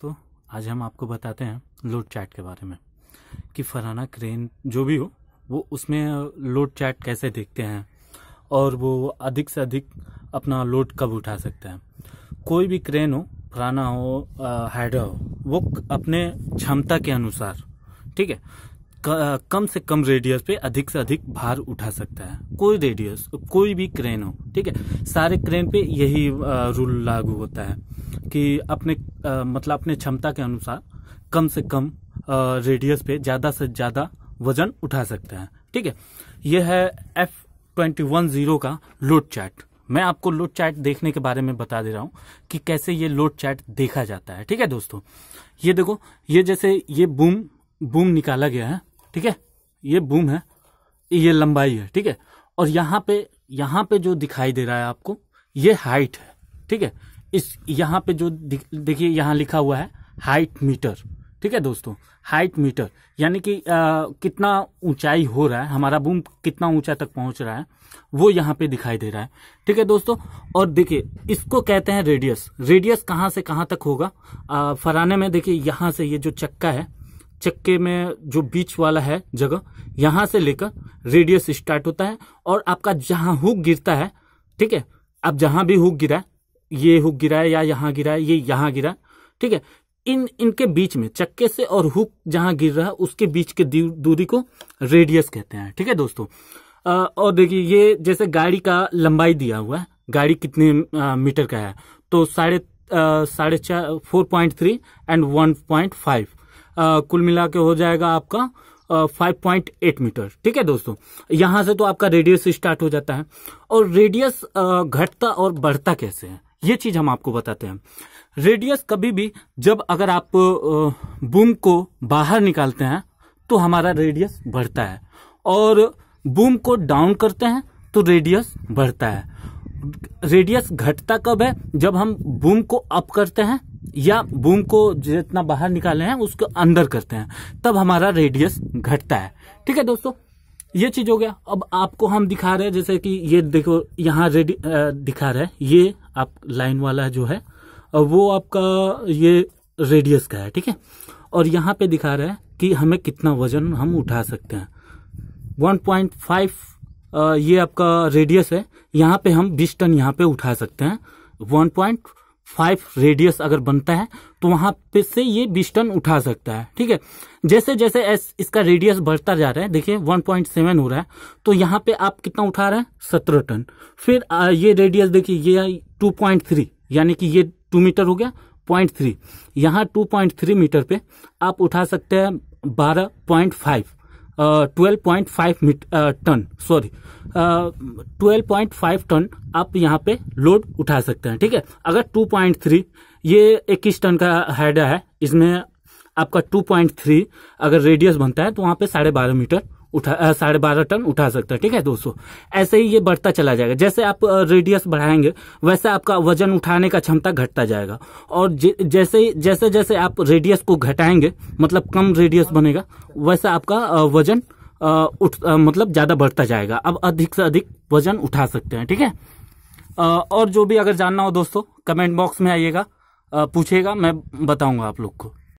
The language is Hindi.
तो आज हम आपको बताते हैं लोड चैट के बारे में कि फलाना क्रेन जो भी हो वो उसमें लोड चैट कैसे देखते हैं और वो अधिक से अधिक अपना लोड कब उठा सकते हैं कोई भी क्रेन हो फलाना हो हाइड्रा हो वो अपने क्षमता के अनुसार ठीक है कम से कम रेडियस पे अधिक से अधिक भार उठा सकता है कोई रेडियस कोई भी क्रेन हो ठीक है सारे क्रेन पे यही रूल लागू होता है कि अपने आ, मतलब अपने क्षमता के अनुसार कम से कम रेडियस पे ज़्यादा से ज़्यादा वजन उठा सकते हैं ठीक है यह है एफ ट्वेंटी वन जीरो का लोड चार्ट मैं आपको लोड चार्ट देखने के बारे में बता दे रहा हूं कि कैसे ये लोड चार्ट देखा जाता है ठीक है दोस्तों ये देखो ये जैसे ये बूम बूम निकाला गया है ठीक है ये बूम है ये लंबाई है ठीक है और यहां पे यहां पे जो दिखाई दे रहा है आपको ये हाइट है ठीक है इस यहाँ पे जो देखिए यहाँ लिखा हुआ है हाइट मीटर ठीक है दोस्तों हाइट मीटर यानी कि आ, कितना ऊंचाई हो रहा है हमारा बूम कितना ऊंचा तक पहुंच रहा है वो यहाँ पे दिखाई दे रहा है ठीक है दोस्तों और देखिए इसको कहते हैं रेडियस रेडियस कहाँ से कहाँ तक होगा आ, फराने में देखिए यहाँ से ये जो चक्का है चक्के में जो बीच वाला है जगह यहाँ से लेकर रेडियस स्टार्ट होता है और आपका जहाँ हुक गिरता है ठीक है अब जहां भी हुक गिरा ये हुक गिरा है या यहाँ गिरा है ये यहाँ गिरा ठीक है इन इनके बीच में चक्के से और हुक जहां गिर रहा है उसके बीच के दूरी को रेडियस कहते हैं ठीक है दोस्तों आ, और देखिए ये जैसे गाड़ी का लंबाई दिया हुआ है गाड़ी कितने आ, मीटर का है तो साढ़े साढ़े चार four point three and one point five कुल मिला के हो जाएगा आपका फाइव पॉइंट एट मीटर ठीक है दोस्तों यहाँ से तो आपका रेडियस स्टार्ट हो जाता है और रेडियस घटता और बढ़ता कैसे है ये चीज हम आपको बताते हैं रेडियस कभी भी जब अगर आप बूम को बाहर निकालते हैं तो हमारा रेडियस बढ़ता है और बूम को डाउन करते हैं तो रेडियस बढ़ता है रेडियस घटता कब है जब हम बूम को अप करते हैं या बूम को जितना बाहर निकाले हैं उसको अंदर करते हैं तब हमारा रेडियस घटता है ठीक है दोस्तों ये चीज हो गया अब आपको हम दिखा रहे हैं जैसे कि ये देखो यहाँ रेडी दिखा रहे हैं ये आप लाइन वाला जो है वो आपका ये रेडियस का है ठीक है और यहाँ पे दिखा रहा है कि हमें कितना वजन हम उठा सकते हैं 1.5 ये आपका रेडियस है यहाँ पे हम 20 टन यहाँ पे उठा सकते हैं 1.5 रेडियस अगर बनता है तो वहां पे से ये 20 टन उठा सकता है ठीक है जैसे जैसे इसका रेडियस बढ़ता जा रहा है देखिए 1.7 हो रहा है तो यहाँ पे आप कितना उठा रहे हैं 17 टन फिर ये रेडियस देखिए ये टू पॉइंट थ्री यानी कि ये टू मीटर हो गया पॉइंट थ्री यहाँ टू पॉइंट थ्री मीटर पे आप उठा सकते हैं बारह point five twelve point five ton sorry twelve point five ton आप यहाँ पे लोड उठा सकते हैं ठीक है अगर टू पॉइंट थ्री ये इक्कीस टन का हैडा है इसमें आपका टू पॉइंट थ्री अगर रेडियस बनता है तो वहां पे साढ़े बारह मीटर उठा साढ़े बारह टन उठा सकता है ठीक है दोस्तों ऐसे ही ये बढ़ता चला जाएगा जैसे आप रेडियस बढ़ाएंगे वैसे आपका वजन उठाने का क्षमता घटता जाएगा और जैसे जैसे जैसे आप रेडियस को घटाएंगे मतलब कम रेडियस बनेगा वैसे आपका वजन उठ मतलब ज़्यादा बढ़ता जाएगा अब अधिक से अधिक वजन उठा सकते हैं ठीक है और जो भी अगर जानना हो दोस्तों कमेंट बॉक्स में आइएगा पूछेगा मैं बताऊंगा आप लोग को